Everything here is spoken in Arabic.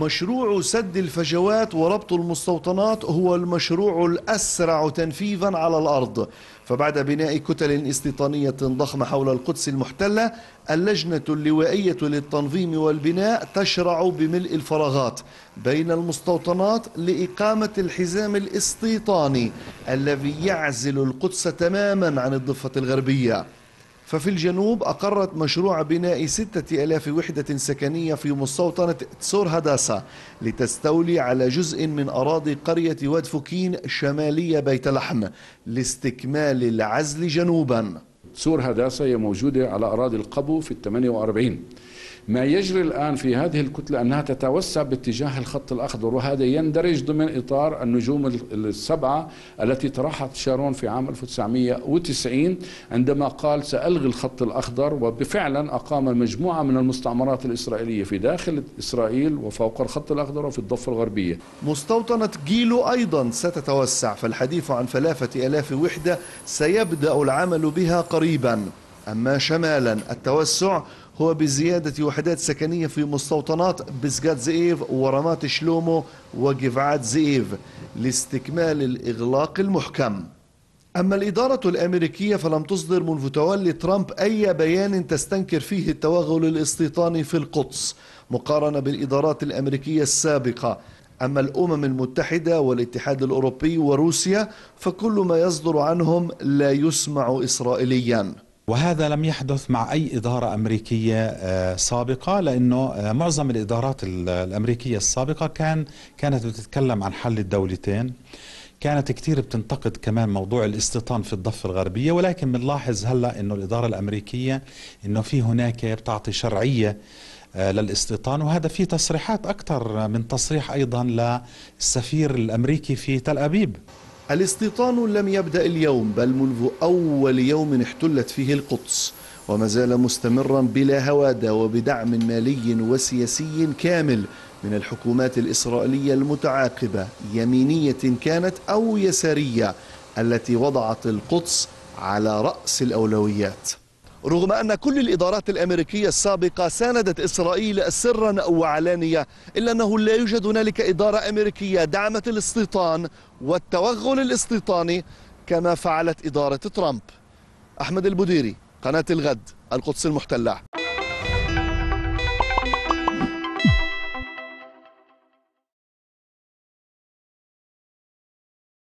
مشروع سد الفجوات وربط المستوطنات هو المشروع الأسرع تنفيذا على الأرض فبعد بناء كتل استيطانية ضخمة حول القدس المحتلة اللجنة اللوائية للتنظيم والبناء تشرع بملء الفراغات بين المستوطنات لإقامة الحزام الاستيطاني الذي يعزل القدس تماما عن الضفة الغربية ففي الجنوب أقرت مشروع بناء ستة ألاف وحدة سكنية في مستوطنة تسور هداسا لتستولي على جزء من أراضي قرية وادفوكين شمالية بيت لحم لاستكمال العزل جنوباً سور هداسة هي موجودة على أراضي القبو في الثمانية وأربعين ما يجري الآن في هذه الكتلة أنها تتوسع باتجاه الخط الأخضر وهذا يندرج ضمن إطار النجوم السبعة التي طرحت شارون في عام 1990 عندما قال سألغي الخط الأخضر وبفعلا أقام مجموعة من المستعمرات الإسرائيلية في داخل إسرائيل وفوق الخط الأخضر وفي الضفة الغربية مستوطنة جيلو أيضا ستتوسع فالحديث عن فلافة ألاف وحدة سيبدأ العمل بها قريبا قريبا أما شمالا التوسع هو بزيادة وحدات سكنية في مستوطنات بسجات زئيف ورمات شلومو وجفعات زئيف لاستكمال الإغلاق المحكم أما الإدارة الأمريكية فلم تصدر منذ تولي ترامب أي بيان تستنكر فيه التوغل الاستيطاني في القدس مقارنة بالإدارات الأمريكية السابقة أما الأمم المتحدة والاتحاد الأوروبي وروسيا فكل ما يصدر عنهم لا يسمع إسرائيليا وهذا لم يحدث مع أي إدارة أمريكية آه، سابقة لأنه آه، معظم الإدارات الأمريكية السابقة كان كانت بتتكلم عن حل الدولتين كانت كثير بتنتقد كمان موضوع الاستيطان في الضفة الغربية ولكن بنلاحظ هلا انه الإدارة الأمريكية انه في هناك بتعطي شرعية آه، للاستيطان وهذا فيه تصريحات أكثر من تصريح أيضا للسفير الأمريكي في تل أبيب الاستيطان لم يبدأ اليوم بل منذ أول يوم احتلت فيه القدس وما زال مستمرا بلا هوادة وبدعم مالي وسياسي كامل من الحكومات الإسرائيلية المتعاقبة يمينية كانت أو يسارية التي وضعت القدس على رأس الأولويات رغم أن كل الإدارات الأمريكية السابقة ساندت إسرائيل سرا وعلانية إلا أنه لا يوجد هنالك إدارة أمريكية دعمت الاستيطان والتوغل الاستيطاني كما فعلت إدارة ترامب أحمد البديري قناة الغد القدس المحتلة